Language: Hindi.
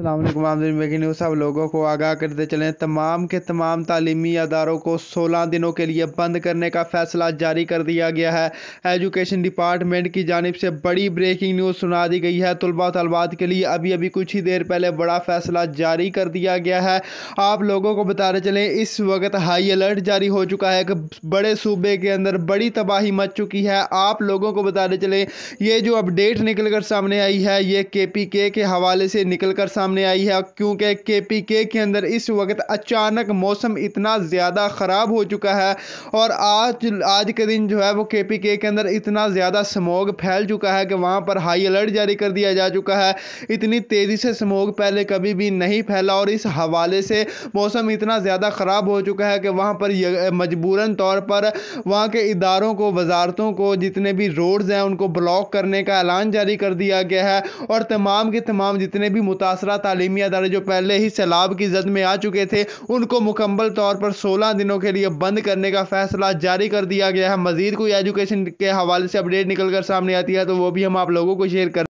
असलम आमदी सब लोगों को आगाह करते चलें तमाम के तमाम तालीमी अदारों को सोलह दिनों के लिए बंद करने का फैसला जारी कर दिया गया है एजुकेशन डिपार्टमेंट की जानब से बड़ी ब्रेकिंग न्यूज़ सुना दी गई है तलबा तलबात के लिए अभी अभी कुछ ही देर पहले बड़ा फैसला जारी कर दिया गया है आप लोगों को बताते चलें इस वक्त हाई अलर्ट जारी हो चुका है कि बड़े सूबे के अंदर बड़ी तबाही मच चुकी है आप लोगों को बताते चलें ये जो अपडेट निकल कर सामने आई है ये के पी के हवाले से निकल कर सामने सामने आई है क्योंकि के पी के, के अंदर इस वक्त अचानक मौसम इतना ज़्यादा ख़राब हो चुका है और आज आज के दिन जो है वो के पी के, के अंदर इतना ज़्यादा स्मोग फैल चुका है कि वहाँ पर हाई अलर्ट जारी कर दिया जा चुका है इतनी तेज़ी से स्मोग पहले कभी भी नहीं फैला और इस हवाले से मौसम इतना ज़्यादा ख़राब हो चुका है कि वहाँ पर मजबूरन तौर पर वहाँ के इदारों को वजारतों को जितने भी रोड्स हैं उनको ब्लॉक करने का ऐलान जारी कर दिया गया है और तमाम के तमाम जितने भी मुतासर अला तालीमी अदारे जो पहले ही सैलाब की जद में आ चुके थे उनको मुकम्मल तौर पर सोलह दिनों के लिए बंद करने का फैसला जारी कर दिया गया है मजीद कोई एजुकेशन के हवाले से अपडेट निकलकर सामने आती है तो वो भी हम आप लोगों को शेयर कर